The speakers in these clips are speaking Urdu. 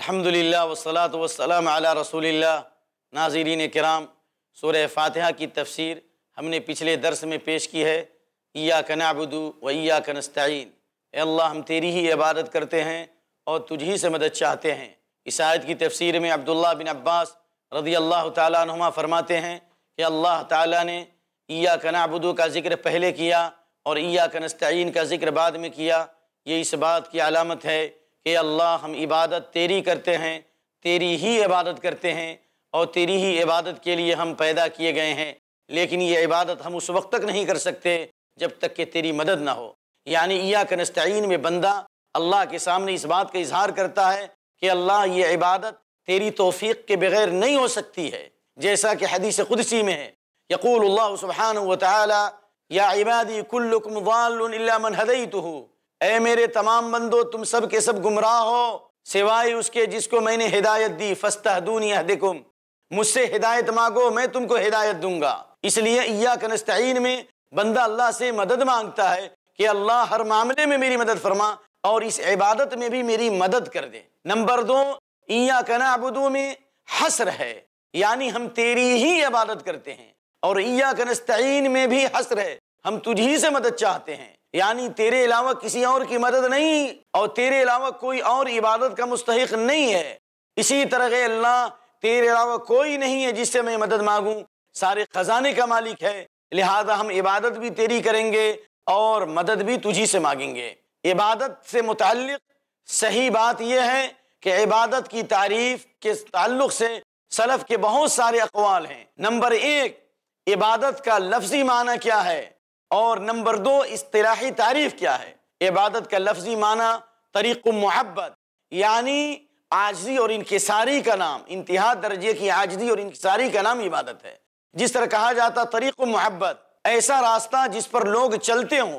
الحمد للہ والسلام وسلم علیہ رسول اللہ ناظرین کرام سورہ فاتحہ کی تفسیر ہم نے پچھلے درس میں پیش کی ہے ایا کنا و ایا کنستعین اللہ ہم تیری ہی عبادت کرتے ہیں اور تجھ ہی سے مدد چاہتے ہیں اس آیت کی تفسیر میں عبداللہ بن عباس رضی اللہ تعالیٰ عنہما فرماتے ہیں کہ اللہ تعالیٰ نے ایا کنابو کا ذکر پہلے کیا اور ایا کنستعین کا ذکر بعد میں کیا یہ اس بات کی علامت ہے کہ اللہ ہم عبادت تیری کرتے ہیں تیری ہی عبادت کرتے ہیں اور تیری ہی عبادت کے لیے ہم پیدا کیے گئے ہیں لیکن یہ عبادت ہم اس وقت تک نہیں کر سکتے جب تک کہ تیری مدد نہ ہو یعنی ایا کنستعین میں بندہ اللہ کے سامنے اس بات کا اظہار کرتا ہے کہ اللہ یہ عبادت تیری توفیق کے بغیر نہیں ہو سکتی ہے جیسا کہ حدیث قدسی میں ہے یقول اللہ سبحانہ و یا عبادی کلکم الا من تو اے میرے تمام بندو تم سب کے سب گمراہ ہو سوائے اس کے جس کو میں نے ہدایت دی فستہدونی اہدکم مجھ سے ہدایت مانگو میں تم کو ہدایت دوں گا اس لیے ایا کنستعین میں بندہ اللہ سے مدد مانگتا ہے کہ اللہ ہر معاملے میں میری مدد فرما اور اس عبادت میں بھی میری مدد کر دے نمبر دو ایا کنا ابدو میں حسر ہے یعنی ہم تیری ہی عبادت کرتے ہیں اور ایا کنستعین میں بھی حسر ہے ہم تجھ ہی سے مدد چاہتے ہیں یعنی تیرے علاوہ کسی اور کی مدد نہیں اور تیرے علاوہ کوئی اور عبادت کا مستحق نہیں ہے اسی طرح اللہ تیرے علاوہ کوئی نہیں ہے جس سے میں مدد مانگوں سارے خزانے کا مالک ہے لہذا ہم عبادت بھی تیری کریں گے اور مدد بھی تجھی سے مانگیں گے عبادت سے متعلق صحیح بات یہ ہے کہ عبادت کی تعریف کے تعلق سے سلف کے بہت سارے اقوال ہیں نمبر ایک عبادت کا لفظی معنی کیا ہے اور نمبر دو استلاحی تعریف کیا ہے عبادت کا لفظی معنی طریق محبت یعنی عاجزی اور انکساری کا نام انتہا درجے کی عاجزی اور انکساری کا نام عبادت ہے جس طرح کہا جاتا طریق محبت ایسا راستہ جس پر لوگ چلتے ہوں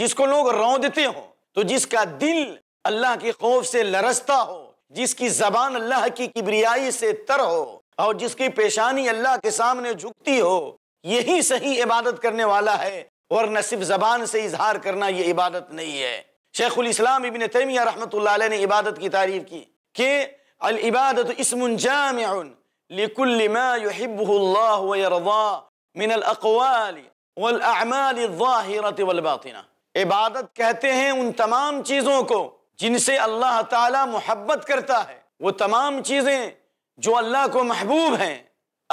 جس کو لوگ روندتے ہوں تو جس کا دل اللہ کے خوف سے لرستا ہو جس کی زبان اللہ کی کبریائی سے تر ہو اور جس کی پیشانی اللہ کے سامنے جھکتی ہو یہی صحیح عبادت کرنے والا ہے اور نہ صرف زبان سے اظہار کرنا یہ عبادت نہیں ہے شیخ الاسلام ابن تیمیہ رحمۃ اللہ علیہ نے عبادت کی تعریف کی کہ العبادت اسم جامع ما من الاقوال والاعمال الظاہرت والباطنہ عبادت کہتے ہیں ان تمام چیزوں کو جن سے اللہ تعالی محبت کرتا ہے وہ تمام چیزیں جو اللہ کو محبوب ہیں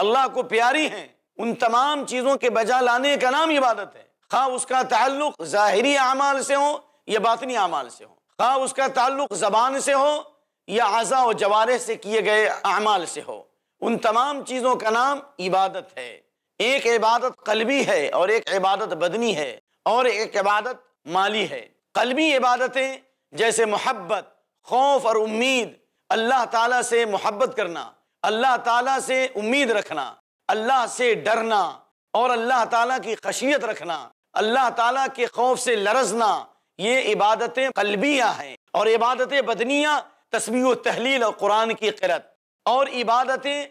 اللہ کو پیاری ہیں ان تمام چیزوں کے بجا لانے کا نام عبادت ہے خواہ ہاں، اس کا تعلق ظاہری اعمال سے ہو یا باطنی اعمال سے ہو خواہ ہاں، اس کا تعلق زبان سے ہو یا اعضاء و جوارے سے کیے گئے اعمال سے ہو ان تمام چیزوں کا نام عبادت ہے ایک عبادت قلبی ہے اور ایک عبادت بدنی ہے اور ایک عبادت مالی ہے قلبی عبادتیں جیسے محبت خوف اور امید اللہ تعالیٰ سے محبت کرنا اللہ تعالیٰ سے امید رکھنا اللہ سے ڈرنا اور اللہ تعالیٰ کی خشیت رکھنا اللہ تعالیٰ کے خوف سے لرزنا یہ عبادتیں قلبیہ ہیں اور عبادت بدنیہ تسبیح و تحلیل اور قرآن کی قرت اور عبادتیں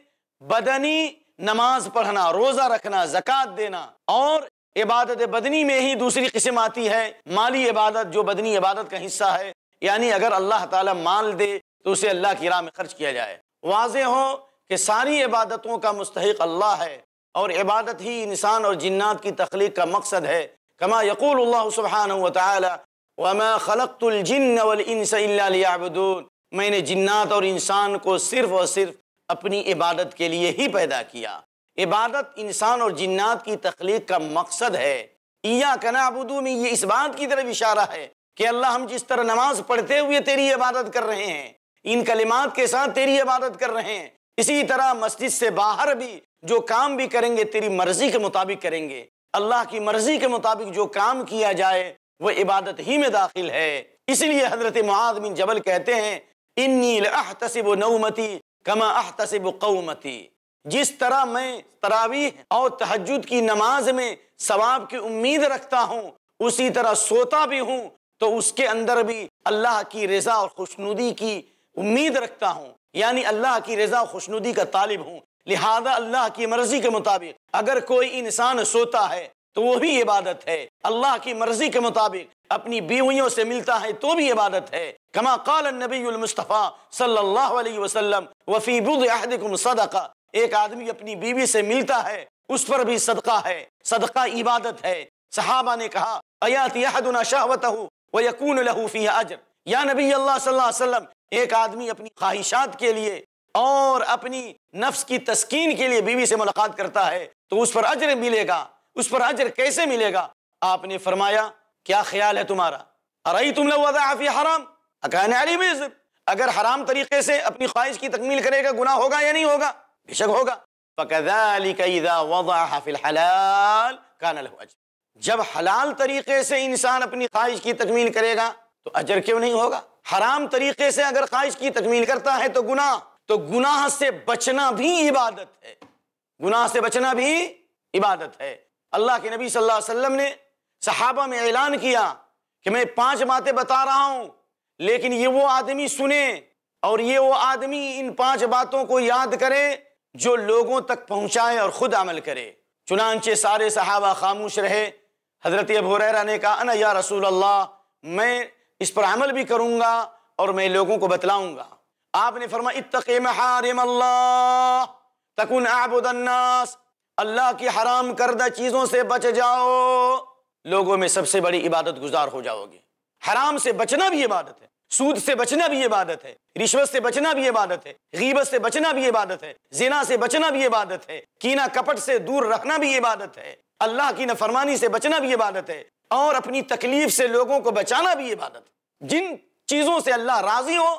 بدنی نماز پڑھنا روزہ رکھنا زکاة دینا اور عبادت بدنی میں ہی دوسری قسم آتی ہے مالی عبادت جو بدنی عبادت کا حصہ ہے یعنی اگر اللہ تعالیٰ مال دے تو اسے اللہ کی راہ میں خرچ کیا جائے واضح ہو کہ ساری عبادتوں کا مستحق اللہ ہے اور عبادت ہی انسان اور جنات کی تخلیق کا مقصد ہے کما یقول اللہ سبحانہ و وَمَا وما الْجِنَّ الجن إِلَّا لِيَعْبُدُونَ میں نے جنات اور انسان کو صرف اور صرف اپنی عبادت کے لیے ہی پیدا کیا عبادت انسان اور جنات کی تخلیق کا مقصد ہے یا کنا ابدو میں یہ اس بات کی طرف اشارہ ہے کہ اللہ ہم جس طرح نماز پڑھتے ہوئے تیری عبادت کر رہے ہیں ان کلمات کے ساتھ تیری عبادت کر رہے ہیں اسی طرح مسجد سے باہر بھی جو کام بھی کریں گے تیری مرضی کے مطابق کریں گے اللہ کی مرضی کے مطابق جو کام کیا جائے وہ عبادت ہی میں داخل ہے اس لیے حضرت معاذ بن جبل کہتے ہیں انی لأحتسب نومتی کما احتسب قومتی جس طرح میں تراویح اور تہجد کی نماز میں ثواب کی امید رکھتا ہوں اسی طرح سوتا بھی ہوں تو اس کے اندر بھی اللہ کی رضا اور خوشنودی کی امید رکھتا ہوں یعنی اللہ کی رضا و خوشنودی کا طالب ہوں لہذا اللہ کی مرضی کے مطابق اگر کوئی انسان سوتا ہے تو وہ بھی عبادت ہے اللہ کی مرضی کے مطابق اپنی بیویوں سے ملتا ہے تو بھی عبادت ہے کما قال النبی المصطفیٰ صلی اللہ علیہ وسلم وفی بض احدکم صدقہ ایک آدمی اپنی بیوی سے ملتا ہے اس پر بھی صدقہ ہے صدقہ عبادت ہے صحابہ نے کہا ایات احدنا شہوتہ ویکون لہو فی اجر یا نبی اللہ صلی اللہ علیہ وسلم ایک آدمی اپنی خواہشات کے لیے اور اپنی نفس کی تسکین کے لیے بیوی سے ملاقات کرتا ہے تو اس پر اجر ملے گا اس پر اجر کیسے ملے گا آپ نے فرمایا کیا خیال ہے تمہارا آرائی تم لو حرام اکان علی بھی اگر حرام طریقے سے اپنی خواہش کی تکمیل کرے گا گناہ ہوگا یا نہیں ہوگا بے شک ہوگا جب حلال طریقے سے انسان اپنی خواہش کی تکمیل کرے گا تو اجر کیوں نہیں ہوگا حرام طریقے سے اگر خواہش کی تکمیل کرتا ہے تو گناہ تو گناہ سے بچنا بھی عبادت ہے گناہ سے بچنا بھی عبادت ہے اللہ کے نبی صلی اللہ علیہ وسلم نے صحابہ میں اعلان کیا کہ میں پانچ باتیں بتا رہا ہوں لیکن یہ وہ آدمی سنیں اور یہ وہ آدمی ان پانچ باتوں کو یاد کرے جو لوگوں تک پہنچائے اور خود عمل کرے چنانچہ سارے صحابہ خاموش رہے حضرت ابرا نے کہا انا یا رسول اللہ میں اس پر عمل بھی کروں گا اور میں لوگوں کو بتلاؤں گا آپ نے فرما اتقی محارم اللہ تکن الناس اللہ کی حرام کردہ چیزوں سے بچ جاؤ لوگوں میں سب سے بڑی عبادت گزار ہو جاؤ گے حرام سے بچنا بھی عبادت ہے سود سے بچنا بھی عبادت ہے رشوت سے بچنا بھی عبادت ہے غیبت سے بچنا بھی عبادت ہے زنا سے بچنا بھی عبادت ہے کینا کپٹ سے دور رکھنا بھی عبادت ہے اللہ کی نفرمانی سے بچنا بھی عبادت ہے اور اپنی تکلیف سے لوگوں کو بچانا بھی عبادت ہے جن چیزوں سے اللہ راضی ہو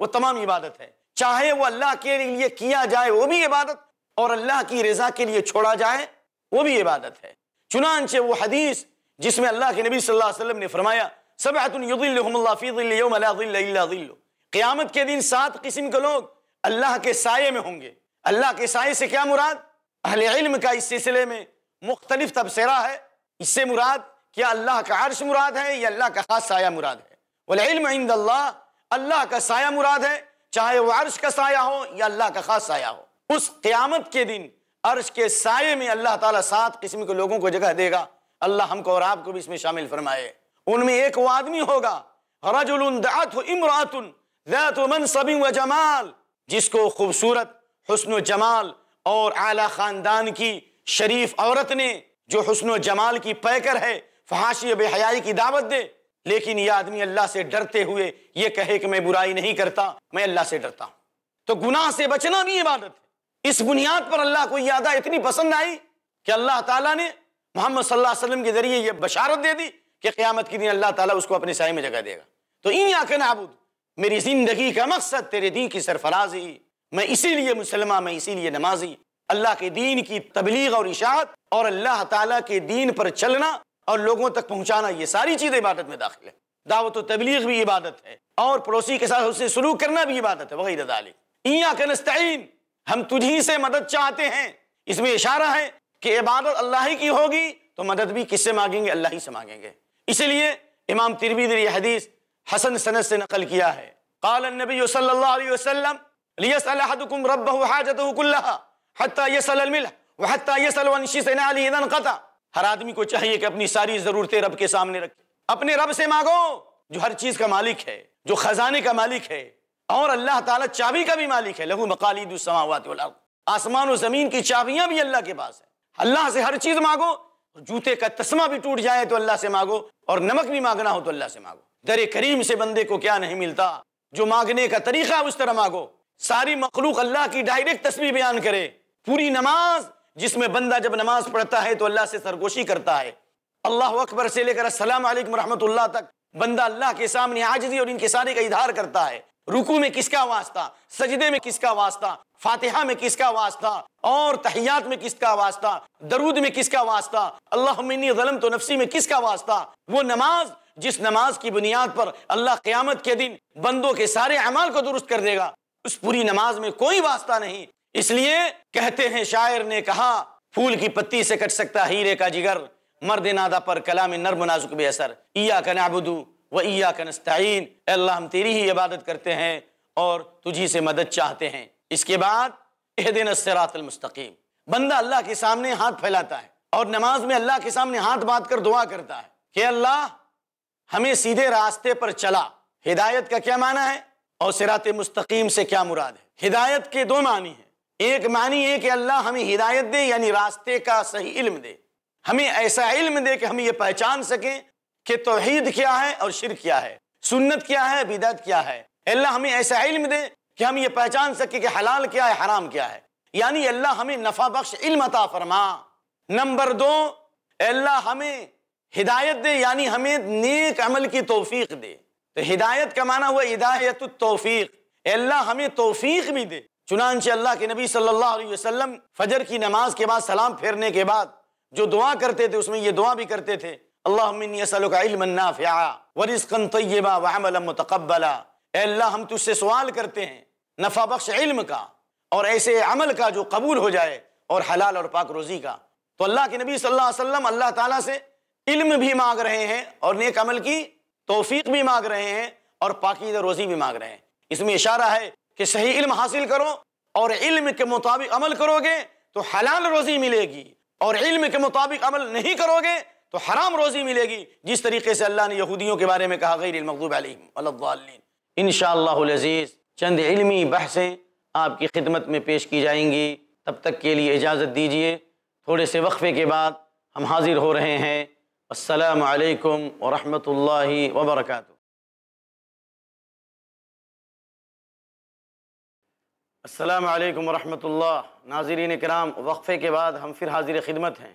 وہ تمام عبادت ہے چاہے وہ اللہ کے لیے کیا جائے وہ بھی عبادت اور اللہ کی رضا کے لیے چھوڑا جائے وہ بھی عبادت ہے چنانچہ وہ حدیث جس میں اللہ کے نبی صلی اللہ علیہ وسلم نے فرمایا اللہ فی ظل ظل یوم لا الا ظل قیامت کے دن سات قسم کے لوگ اللہ کے سائے میں ہوں گے اللہ کے سائے سے کیا مراد اہل علم کا اس سلسلے میں مختلف تبصرہ ہے اس سے مراد کیا اللہ کا عرش مراد ہے یا اللہ کا خاص سایہ مراد ہے والعلم عند اللہ اللہ کا سایہ مراد ہے چاہے وہ عرش کا سایہ ہو یا اللہ کا خاص سایہ ہو اس قیامت کے دن عرش کے سائے میں اللہ تعالیٰ سات قسم کے لوگوں کو جگہ دے گا اللہ ہم کو اور آپ کو بھی اس میں شامل فرمائے ان میں ایک وہ آدمی ہوگا رجلن دعت امرات ذات منصب و جمال جس کو خوبصورت حسن و جمال اور عالی خاندان کی شریف عورت نے جو حسن و جمال کی پیکر ہے فہاشی و بحیائی کی دعوت دے لیکن یہ آدمی اللہ سے ڈرتے ہوئے یہ کہے کہ میں برائی نہیں کرتا میں اللہ سے ڈرتا ہوں تو گناہ سے بچنا بھی عبادت ہے اس بنیاد پر اللہ کو یہ ادا اتنی پسند آئی کہ اللہ تعالیٰ نے محمد صلی اللہ علیہ وسلم کے ذریعے یہ بشارت دے دی کہ قیامت کے دن اللہ تعالیٰ اس کو اپنے سائے میں جگہ دے گا تو این آکن عبود میری زندگی کا مقصد تیرے دین کی سرفرازی میں اسی لیے مسلمہ میں اسی لیے نمازی اللہ کے دین کی تبلیغ اور اشاعت اور اللہ تعالیٰ کے دین پر چلنا اور لوگوں تک پہنچانا یہ ساری چیزیں عبادت میں داخل ہے دعوت و تبلیغ بھی عبادت ہے اور پڑوسی کے ساتھ اس سے سلوک کرنا بھی عبادت ہے وغیرہ نستعین ہم تجھی سے مدد چاہتے ہیں اس میں اشارہ ہے کہ عبادت اللہ ہی کی ہوگی تو مدد بھی کس سے مانگیں گے اللہ ہی سے مانگیں گے اس لیے امام تربید نے یہ حدیث حسن سنت سے نقل کیا ہے قال النبی صلی اللہ علیہ وسلم لیسأل احدکم ربہ حاجتہ کلہا حتی یسأل الملح وحتی یسأل ونشی سنالی اذا انقطع ہر آدمی کو چاہیے کہ اپنی ساری ضرورتیں رب کے سامنے رکھے اپنے رب سے مانگو جو ہر چیز کا مالک ہے جو خزانے کا مالک ہے اور اللہ تعالیٰ چابی کا بھی مالک ہے لہو مقالید السماوات والارض آسمان و زمین کی چابیاں بھی اللہ کے پاس ہیں اللہ سے ہر چیز مانگو جوتے کا تسمہ بھی ٹوٹ جائے تو اللہ سے مانگو اور نمک بھی مانگنا ہو تو اللہ سے مانگو در کریم سے بندے کو کیا نہیں ملتا جو مانگنے کا طریقہ اس طرح مانگو ساری مخلوق اللہ کی ڈائریکٹ تسبیح بیان کرے پوری نماز جس میں بندہ جب نماز پڑھتا ہے تو اللہ سے سرگوشی کرتا ہے اللہ اکبر سے لے کر السلام علیکم ورحمت رحمۃ اللہ تک بندہ اللہ کے سامنے عاجزی اور ان کے سارے کا اظہار کرتا ہے رکو میں کس کا واسطہ سجدے میں کس کا واسطہ فاتحہ میں کس کا واسطہ اور تحیات میں کس کا واسطہ درود میں کس کا واسطہ اللہ ظلم تو نفسی میں کس کا واسطہ وہ نماز جس نماز کی بنیاد پر اللہ قیامت کے دن بندوں کے سارے اعمال کو درست کر دے گا اس پوری نماز میں کوئی واسطہ نہیں اس لیے کہتے ہیں شاعر نے کہا پھول کی پتی سے کٹ سکتا ہیرے کا جگر مرد نادا پر کلام نرم نرم نازک بے اثر ایاک نعبدو و و نستعین اے اللہ ہم تیری ہی عبادت کرتے ہیں اور تجھی سے مدد چاہتے ہیں اس کے بعد السراط المستقیم بندہ اللہ کے سامنے ہاتھ پھیلاتا ہے اور نماز میں اللہ کے سامنے ہاتھ باندھ کر دعا کرتا ہے کہ اللہ ہمیں سیدھے راستے پر چلا ہدایت کا کیا معنی ہے اور سراط مستقیم سے کیا مراد ہے ہدایت کے دو معنی ہیں ایک معنی ہے کہ اللہ ہمیں ہدایت دے یعنی راستے کا صحیح علم دے ہمیں ایسا علم دے کہ ہم یہ پہچان سکیں کہ توحید کیا ہے اور شرک کیا ہے سنت کیا ہے بدعت کیا ہے اللہ ہمیں ایسا علم دے کہ ہم یہ پہچان سکیں کہ حلال کیا ہے حرام کیا ہے یعنی اللہ ہمیں نفع بخش علم عطا فرما نمبر دو اللہ ہمیں ہدایت دے یعنی ہمیں نیک عمل کی توفیق دے تو ہدایت کا معنی ہوا ہدایت التوفیق اللہ ہمیں توفیق بھی دے چنانچہ اللہ کے نبی صلی اللہ علیہ وسلم فجر کی نماز کے بعد سلام پھیرنے کے بعد جو دعا کرتے تھے اس میں یہ دعا بھی کرتے تھے اللہم نافعا ورزقا علم وعملا متقبلا اے اللہ ہم تجھ سے سوال کرتے ہیں نفع بخش علم کا اور ایسے عمل کا جو قبول ہو جائے اور حلال اور پاک روزی کا تو اللہ کے نبی صلی اللہ علیہ وسلم اللہ تعالیٰ سے علم بھی مانگ رہے ہیں اور نیک عمل کی توفیق بھی مانگ رہے ہیں اور پاکیز روزی بھی مانگ رہے ہیں اس میں اشارہ ہے کہ صحیح علم حاصل کرو اور علم کے مطابق عمل کرو گے تو حلال روزی ملے گی اور علم کے مطابق عمل نہیں کرو گے تو حرام روزی ملے گی جس طریقے سے اللہ نے یہودیوں کے بارے میں کہا غیر المغضوب علیہم علیہ انشاءاللہ العزیز چند علمی بحثیں آپ کی خدمت میں پیش کی جائیں گی تب تک کے لیے اجازت دیجیے تھوڑے سے وقفے کے بعد ہم حاضر ہو رہے ہیں السلام علیکم ورحمۃ اللہ وبرکاتہ السلام علیکم ورحمۃ اللہ ناظرین کرام وقفے کے بعد ہم پھر حاضر خدمت ہیں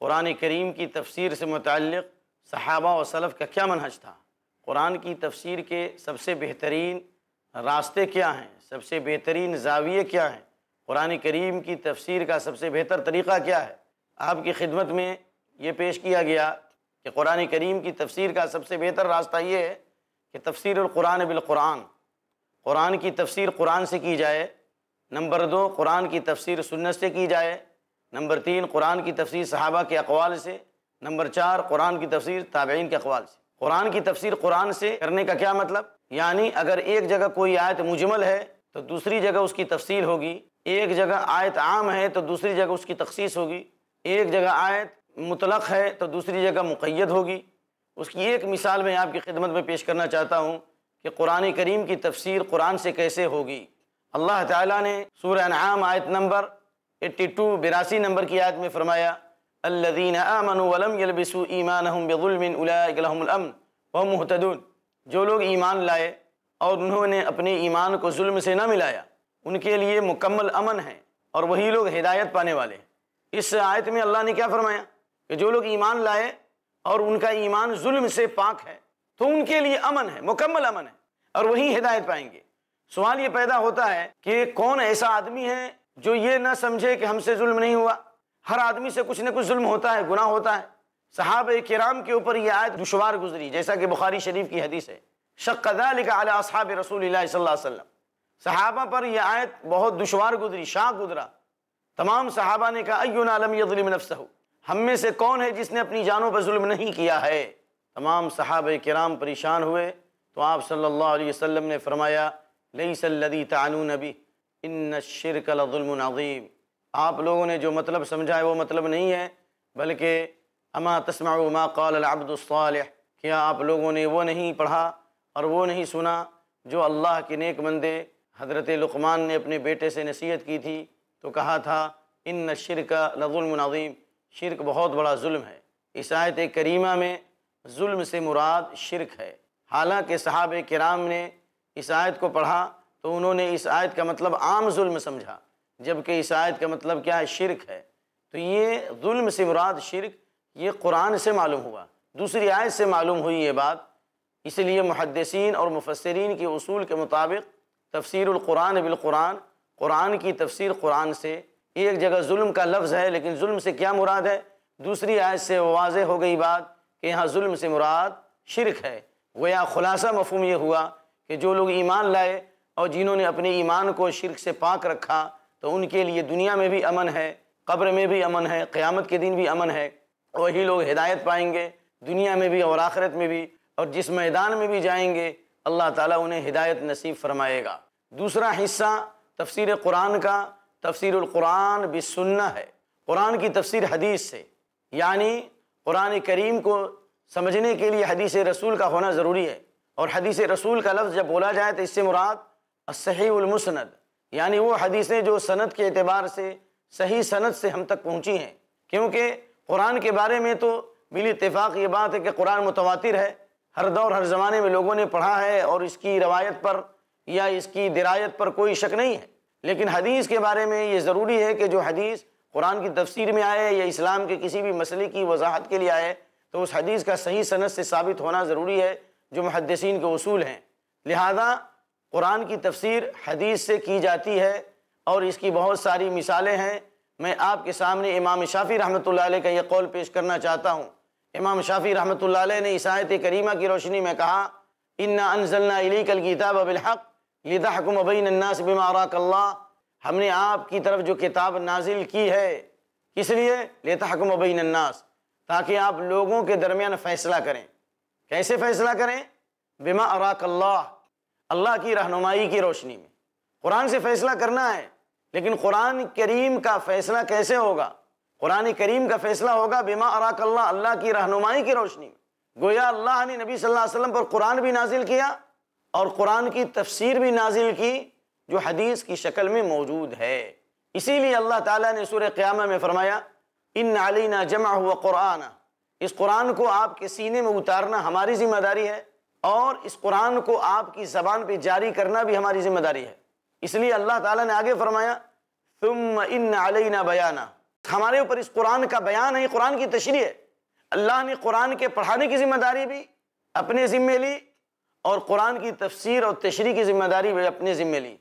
قرآن کریم کی تفسیر سے متعلق صحابہ و صلف کا کیا منحج تھا قرآن کی تفسیر کے سب سے بہترین راستے کیا ہیں سب سے بہترین زاویے کیا ہیں قرآن کریم کی تفسیر کا سب سے بہتر طریقہ کیا ہے آپ کی خدمت میں یہ پیش کیا گیا کہ قرآن کریم کی تفسیر کا سب سے بہتر راستہ یہ ہے کہ تفسیر القرآن بالقرآن قرآن کی تفسیر قرآن سے کی جائے نمبر دو قرآن کی تفسیر سنت سے کی جائے نمبر تین قرآن کی تفسیر صحابہ کے اقوال سے نمبر چار قرآن کی تفسیر تابعین کے اقوال سے قرآن کی تفسیر قرآن سے کرنے کا کیا مطلب یعنی اگر ایک جگہ کوئی آیت مجمل ہے تو دوسری جگہ اس کی تفصیل ہوگی ایک جگہ آیت عام ہے تو دوسری جگہ اس کی تخصیص ہوگی ایک جگہ آیت مطلق ہے تو دوسری جگہ مقید ہوگی اس کی ایک مثال میں آپ کی خدمت میں پیش کرنا چاہتا ہوں کہ قرآن کریم کی تفسیر قرآن سے کیسے ہوگی اللہ تعالیٰ نے سورہ انعام آیت نمبر 82 براسی نمبر کی آیت میں فرمایا آمَنُوا وَلَمْ يَلْبِسُوا ایمان بِظُلْمٍ علاء لَهُمُ الْأَمْنِ وَهُمْ مُحْتَدُونَ جو لوگ ایمان لائے اور انہوں نے اپنے ایمان کو ظلم سے نہ ملایا ان کے لیے مکمل امن ہے اور وہی لوگ ہدایت پانے والے ہیں اس آیت میں اللہ نے کیا فرمایا کہ جو لوگ ایمان لائے اور ان کا ایمان ظلم سے پاک ہے تو ان کے لیے امن ہے مکمل امن ہے اور وہی ہدایت پائیں گے سوال یہ پیدا ہوتا ہے کہ کون ایسا آدمی ہے جو یہ نہ سمجھے کہ ہم سے ظلم نہیں ہوا ہر آدمی سے کچھ نہ کچھ ظلم ہوتا ہے گناہ ہوتا ہے صحابہ کرام کے اوپر یہ آیت دشوار گزری جیسا کہ بخاری شریف کی حدیث ہے شق ذلک علی اصحاب رسول اللہ صلی اللہ علیہ وسلم صحابہ پر یہ آیت بہت دشوار گزری شاہ گزرا تمام صحابہ نے کہا لم یظلم نفسہ ہم میں سے کون ہے جس نے اپنی جانوں پر ظلم نہیں کیا ہے تمام صحابہ کرام پریشان ہوئے تو آپ صلی اللہ علیہ وسلم نے فرمایا لئی اللذی لدی نبی ان الشرک لظلم عظیم آپ لوگوں نے جو مطلب سمجھا ہے وہ مطلب نہیں ہے بلکہ اما ما قال العبد الصالح کیا آپ لوگوں نے وہ نہیں پڑھا اور وہ نہیں سنا جو اللہ کے نیک مندے حضرت لقمان نے اپنے بیٹے سے نصیحت کی تھی تو کہا تھا ان الشرک لظلم عظیم شرک بہت بڑا ظلم ہے اس آیت کریمہ میں ظلم سے مراد شرک ہے حالانکہ صحابہ کرام نے اس آیت کو پڑھا تو انہوں نے اس آیت کا مطلب عام ظلم سمجھا جبکہ اس آیت کا مطلب کیا ہے شرک ہے تو یہ ظلم سے مراد شرک یہ قرآن سے معلوم ہوا دوسری آیت سے معلوم ہوئی یہ بات اس لیے محدثین اور مفسرین کے اصول کے مطابق تفسیر القرآن بالقرآن قرآن کی تفسیر قرآن سے ایک جگہ ظلم کا لفظ ہے لیکن ظلم سے کیا مراد ہے دوسری آیت سے واضح ہو گئی بات کہ یہاں ظلم سے مراد شرک ہے گویا خلاصہ مفہوم یہ ہوا کہ جو لوگ ایمان لائے اور جنہوں نے اپنے ایمان کو شرک سے پاک رکھا تو ان کے لیے دنیا میں بھی امن ہے قبر میں بھی امن ہے قیامت کے دن بھی امن ہے وہی لوگ ہدایت پائیں گے دنیا میں بھی اور آخرت میں بھی اور جس میدان میں بھی جائیں گے اللہ تعالیٰ انہیں ہدایت نصیب فرمائے گا دوسرا حصہ تفسیر قرآن کا تفسیر القرآن بھی ہے قرآن کی تفسیر حدیث سے یعنی قرآن کریم کو سمجھنے کے لیے حدیث رسول کا ہونا ضروری ہے اور حدیث رسول کا لفظ جب بولا جائے تو اس سے مراد صحیح المسند یعنی وہ حدیثیں جو سند کے اعتبار سے صحیح سند سے ہم تک پہنچی ہیں کیونکہ قرآن کے بارے میں تو بلی اتفاق یہ بات ہے کہ قرآن متواتر ہے ہر دور ہر زمانے میں لوگوں نے پڑھا ہے اور اس کی روایت پر یا اس کی درایت پر کوئی شک نہیں ہے لیکن حدیث کے بارے میں یہ ضروری ہے کہ جو حدیث قرآن کی تفسیر میں آئے یا اسلام کے کسی بھی مسئلے کی وضاحت کے لیے آئے تو اس حدیث کا صحیح صنعت سے ثابت ہونا ضروری ہے جو محدثین کے اصول ہیں لہذا قرآن کی تفسیر حدیث سے کی جاتی ہے اور اس کی بہت ساری مثالیں ہیں میں آپ کے سامنے امام شافی رحمۃ اللہ علیہ کا یہ قول پیش کرنا چاہتا ہوں امام شافی رحمۃ اللہ علیہ نے آیت کریمہ کی روشنی میں کہا اِنَّا أَنزَلْنَا إِلَيْكَ الْكِتَابَ علی کل کتاب النَّاسِ الحق لیدا حکم اللہ ہم نے آپ کی طرف جو کتاب نازل کی ہے اس لیے لِتَحْكُمَ بَيْنَ النَّاسِ تاکہ آپ لوگوں کے درمیان فیصلہ کریں کیسے فیصلہ کریں بما اراک اللہ اللہ کی رہنمائی کی روشنی میں قرآن سے فیصلہ کرنا ہے لیکن قرآن کریم کا فیصلہ کیسے ہوگا قرآن کریم کا فیصلہ ہوگا بما اراک اللہ اللہ کی رہنمائی کی روشنی میں گویا اللہ نے نبی صلی اللہ علیہ وسلم پر قرآن بھی نازل کیا اور قرآن کی تفسیر بھی نازل کی جو حدیث کی شکل میں موجود ہے اسی لیے اللہ تعالیٰ نے سور قیامہ میں فرمایا ان علینا جمع ہوا قرآن اس قرآن کو آپ کے سینے میں اتارنا ہماری ذمہ داری ہے اور اس قرآن کو آپ کی زبان پہ جاری کرنا بھی ہماری ذمہ داری ہے اس لیے اللہ تعالیٰ نے آگے فرمایا ثم ان علینا بیانہ ہمارے اوپر اس قرآن کا بیان ہے قرآن کی تشریح ہے اللہ نے قرآن کے پڑھانے کی ذمہ داری بھی اپنے ذمے لی اور قرآن کی تفسیر اور تشریح کی ذمہ داری بھی اپنے ذمے لی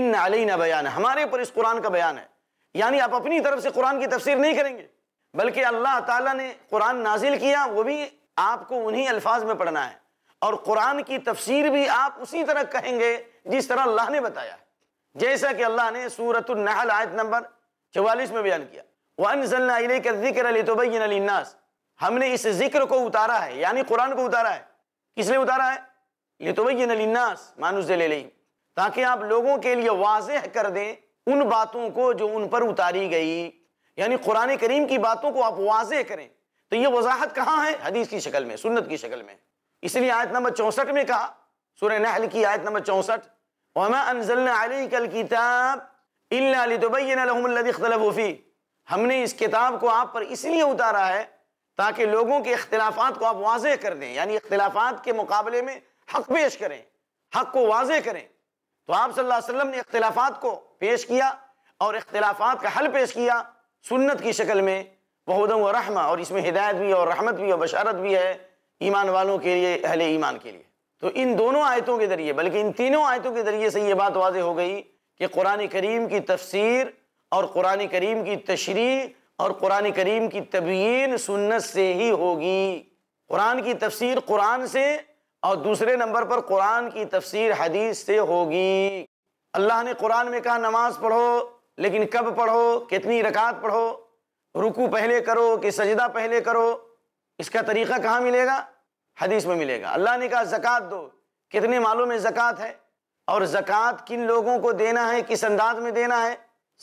ان علینا بیان ہمارے اوپر اس قرآن کا بیان ہے یعنی آپ اپنی طرف سے قرآن کی تفسیر نہیں کریں گے بلکہ اللہ تعالیٰ نے قرآن نازل کیا وہ بھی آپ کو انہی الفاظ میں پڑھنا ہے اور قرآن کی تفسیر بھی آپ اسی طرح کہیں گے جس طرح اللہ نے بتایا ہے جیسا کہ اللہ نے سورت النحل آیت نمبر چوالیس میں بیان کیا وَأَنزَلْنَا إِلَيْكَ الذِّكْرَ لِتُبَيِّنَ لِلنَّاسِ ہم نے اس ذکر کو اتارا ہے یعنی قرآن کو اتارا ہے کس لئے اتارا ہے لِتُبَيِّنَ لِلنَّاسِ بیناس لے لئی تاکہ آپ لوگوں کے لیے واضح کر دیں ان باتوں کو جو ان پر اتاری گئی یعنی قرآن کریم کی باتوں کو آپ واضح کریں تو یہ وضاحت کہاں ہے حدیث کی شکل میں سنت کی شکل میں اس لیے آیت نمبر چونسٹھ میں کہا سورہ نحل کی آیت نمبر چونسٹھ عَلَيْكَ الْكِتَابِ إِلَّا لِتُبَيِّنَ لَهُمُ الَّذِي الحمد فِي ہم نے اس کتاب کو آپ پر اس لیے اتارا ہے تاکہ لوگوں کے اختلافات کو آپ واضح کر دیں یعنی اختلافات کے مقابلے میں حق پیش کریں حق کو واضح کریں تو آپ صلی اللہ علیہ وسلم نے اختلافات کو پیش کیا اور اختلافات کا حل پیش کیا سنت کی شکل میں وہ و رحمہ اور اس میں ہدایت بھی اور رحمت بھی اور بشارت بھی ہے ایمان والوں کے لیے اہل ایمان کے لیے تو ان دونوں آیتوں کے ذریعے بلکہ ان تینوں آیتوں کے ذریعے سے یہ بات واضح ہو گئی کہ قرآن کریم کی تفسیر اور قرآن کریم کی تشریح اور قرآن کریم کی تبیین سنت سے ہی ہوگی قرآن کی تفسیر قرآن سے اور دوسرے نمبر پر قرآن کی تفسیر حدیث سے ہوگی اللہ نے قرآن میں کہا نماز پڑھو لیکن کب پڑھو کتنی رکعت پڑھو رکو پہلے کرو کہ سجدہ پہلے کرو اس کا طریقہ کہاں ملے گا حدیث میں ملے گا اللہ نے کہا زکوٰۃ دو کتنے مالوں میں زکوٰۃ ہے اور زکوٰۃ کن لوگوں کو دینا ہے کس انداز میں دینا ہے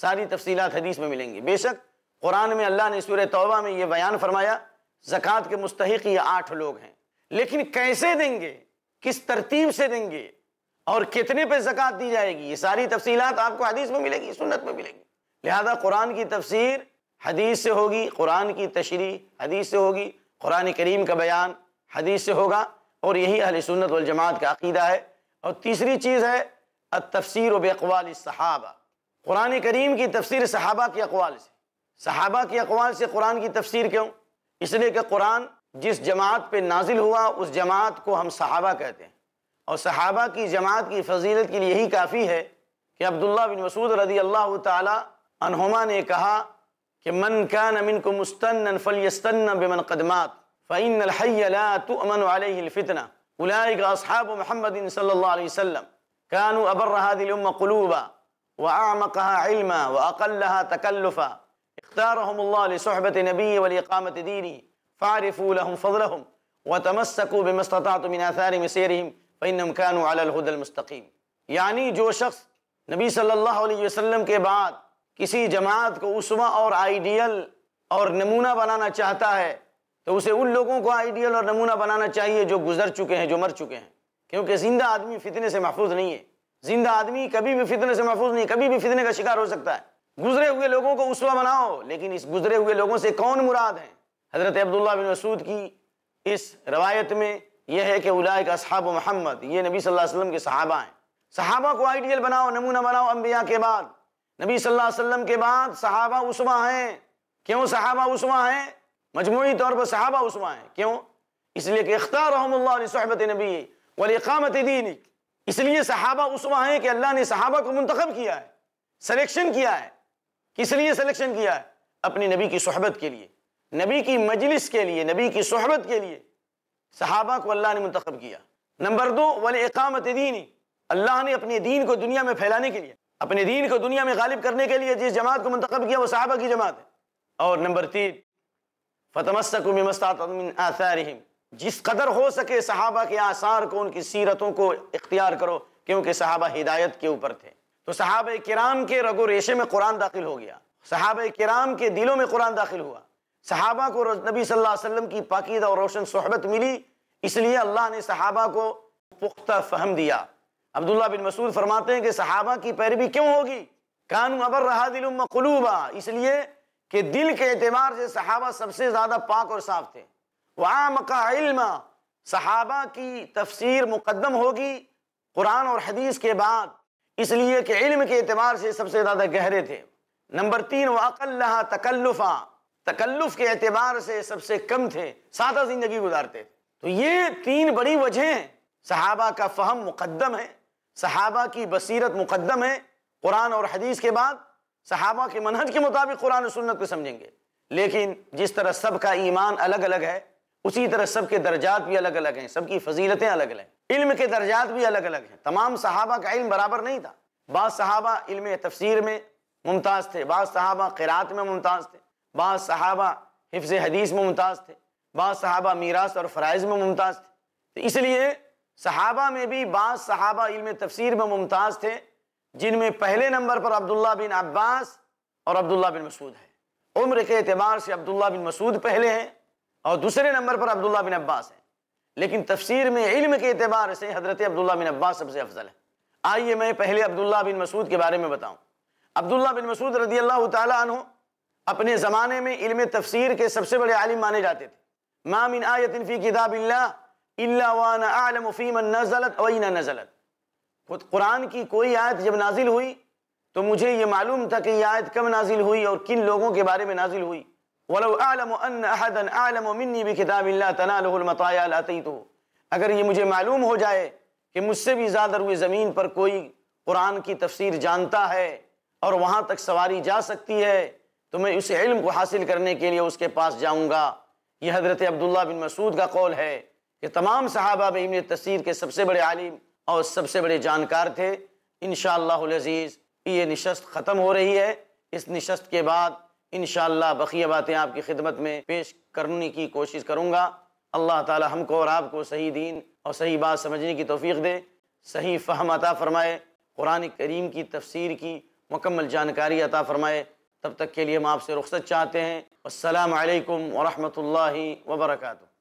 ساری تفصیلات حدیث میں ملیں گی بے شک قرآن میں اللہ نے سور توبہ میں یہ بیان فرمایا زکوٰۃ کے مستحق یہ آٹھ لوگ ہیں لیکن کیسے دیں گے کس ترتیب سے دیں گے اور کتنے پہ زکوۃ دی جائے گی یہ ساری تفصیلات آپ کو حدیث میں ملے گی سنت میں ملے گی لہذا قرآن کی تفسیر حدیث سے ہوگی قرآن کی تشریح حدیث سے ہوگی قرآن کریم کا بیان حدیث سے ہوگا اور یہی اہل سنت والجماعت کا عقیدہ ہے اور تیسری چیز ہے التفسیر و بقوال صحابہ قرآن کریم کی تفسیر صحابہ کے اقوال سے صحابہ کی اقوال سے قرآن کی تفسیر کیوں اس لیے کہ قرآن جس جماعت پہ نازل ہوا اس جماعت کو ہم صحابہ کہتے ہیں اور صحابہ کی جماعت کی فضیلت کے لیے یہی کافی ہے کہ عبداللہ بن مسعود رضی اللہ تعالی عنہما نے کہا کہ من كان منكم مستنا فليستن بمن قدمات فان الحي لا تؤمن عليه الفتنه اولئك اصحاب محمد صلى الله عليه وسلم كانوا ابر هذه الامه قلوبا واعمقها علما واقلها تكلفا اختارهم الله لصحبه نبي ولاقامه دينه فاعرفوا لهم فضلهم وتمسكوا بما استطعتم من اثار مسيرهم پین نمکین المستقیم یعنی جو شخص نبی صلی اللہ علیہ وسلم کے بعد کسی جماعت کو عثوہ اور آئیڈیل اور نمونہ بنانا چاہتا ہے تو اسے ان لوگوں کو آئیڈیل اور نمونہ بنانا چاہیے جو گزر چکے ہیں جو مر چکے ہیں کیونکہ زندہ آدمی فتنے سے محفوظ نہیں ہے زندہ آدمی کبھی بھی فتنے سے محفوظ نہیں کبھی بھی فتنے کا شکار ہو سکتا ہے گزرے ہوئے لوگوں کو عصوہ بناؤ لیکن اس گزرے ہوئے لوگوں سے کون مراد ہیں حضرت عبداللہ بن مسعود کی اس روایت میں یہ ہے کہ اولائے کا صحابہ محمد یہ نبی صلی اللہ علیہ وسلم کے صحابہ ہیں صحابہ کو آئیڈیل بناؤ نمونہ بناؤ انبیاء کے بعد نبی صلی اللہ علیہ وسلم کے بعد صحابہ عصوہ ہیں کیوں صحابہ عصوہ ہیں مجموعی طور پر صحابہ عصوہ ہیں کیوں اس لیے کہ اختار رحم اللہ علیہ صحبت نبی والاقامت دین اس لیے صحابہ عصوہ ہیں کہ اللہ نے صحابہ کو منتخب کیا ہے سلیکشن کیا ہے کس لیے سلیکشن کیا ہے اپنی نبی کی صحبت کے لیے نبی کی مجلس کے لیے نبی کی صحبت کے لیے صحابہ کو اللہ نے منتخب کیا نمبر دو ولی اقامت دینی اللہ نے اپنے دین کو دنیا میں پھیلانے کے لیے اپنے دین کو دنیا میں غالب کرنے کے لیے جس جماعت کو منتخب کیا وہ صحابہ کی جماعت ہے اور نمبر تین من آثارہم جس قدر ہو سکے صحابہ کے آثار کو ان کی سیرتوں کو اختیار کرو کیونکہ صحابہ ہدایت کے اوپر تھے تو صحابہ کرام کے رگو ریشے میں قرآن داخل ہو گیا صحابہ کرام کے دلوں میں قرآن داخل ہوا صحابہ کو نبی صلی اللہ علیہ وسلم کی پاکیدہ اور روشن صحبت ملی اس لیے اللہ نے صحابہ کو پختہ فہم دیا عبداللہ بن مسعود فرماتے ہیں کہ صحابہ کی پیروی کیوں ہوگی کانو ابر رہا دل و قلوبہ اس لیے کہ دل کے اعتبار سے صحابہ سب سے زیادہ پاک اور صاف تھے وہاں علم صحابہ کی تفسیر مقدم ہوگی قرآن اور حدیث کے بعد اس لیے کہ علم کے اعتبار سے سب سے زیادہ گہرے تھے نمبر تین و اقلہ تکلفہ تکلف کے اعتبار سے سب سے کم تھے سادہ زندگی گزارتے تھے تو یہ تین بڑی وجہیں صحابہ کا فہم مقدم ہے صحابہ کی بصیرت مقدم ہے قرآن اور حدیث کے بعد صحابہ کے منحج کے مطابق قرآن و سنت کو سمجھیں گے لیکن جس طرح سب کا ایمان الگ الگ ہے اسی طرح سب کے درجات بھی الگ الگ ہیں سب کی فضیلتیں الگ الگ ہیں علم کے درجات بھی الگ الگ ہیں تمام صحابہ کا علم برابر نہیں تھا بعض صحابہ علم تفسیر میں ممتاز تھے بعض صحابہ قرآت میں ممتاز تھے بعض صحابہ حفظ حدیث میں ممتاز تھے بعض صحابہ میراث اور فرائض میں ممتاز تھے تو اس لیے صحابہ میں بھی بعض صحابہ علم تفسیر میں ممتاز تھے جن میں پہلے نمبر پر عبداللہ بن عباس اور عبداللہ بن مسعود ہے عمر کے اعتبار سے عبداللہ بن مسعود پہلے ہیں اور دوسرے نمبر پر عبداللہ بن عباس ہیں لیکن تفسیر میں علم کے اعتبار سے حضرت عبداللہ بن عباس سب سے افضل ہے آئیے میں پہلے عبداللہ بن مسعود کے بارے میں بتاؤں عبداللہ بن مسعود رضی اللہ تعالیٰ عنہ اپنے زمانے میں علم تفسیر کے سب سے بڑے عالم مانے جاتے تھے ما من آیت فی کتاب اللہ اللہ عنام و فیمزلت نزلت نظلت خود قرآن کی کوئی آیت جب نازل ہوئی تو مجھے یہ معلوم تھا کہ یہ آیت کم نازل ہوئی اور کن لوگوں کے بارے میں نازل ہوئی بھی کتاب اللہ تَنت الطعی تو اگر یہ مجھے معلوم ہو جائے کہ مجھ سے بھی زیادہ وہ زمین پر کوئی قرآن کی تفسیر جانتا ہے اور وہاں تک سواری جا سکتی ہے تو میں اس علم کو حاصل کرنے کے لیے اس کے پاس جاؤں گا یہ حضرت عبداللہ بن مسعود کا قول ہے کہ تمام صاحبہ امن تصیر کے سب سے بڑے عالم اور سب سے بڑے جانکار تھے انشاءاللہ العزیز یہ نشست ختم ہو رہی ہے اس نشست کے بعد انشاءاللہ بقیہ باتیں آپ کی خدمت میں پیش کرنے کی کوشش کروں گا اللہ تعالی ہم کو اور آپ کو صحیح دین اور صحیح بات سمجھنے کی توفیق دے صحیح فہم عطا فرمائے قرآن کریم کی تفسیر کی مکمل جانکاری عطا فرمائے تب تک کے لیے ہم آپ سے رخصت چاہتے ہیں السلام علیکم ورحمۃ اللہ وبرکاتہ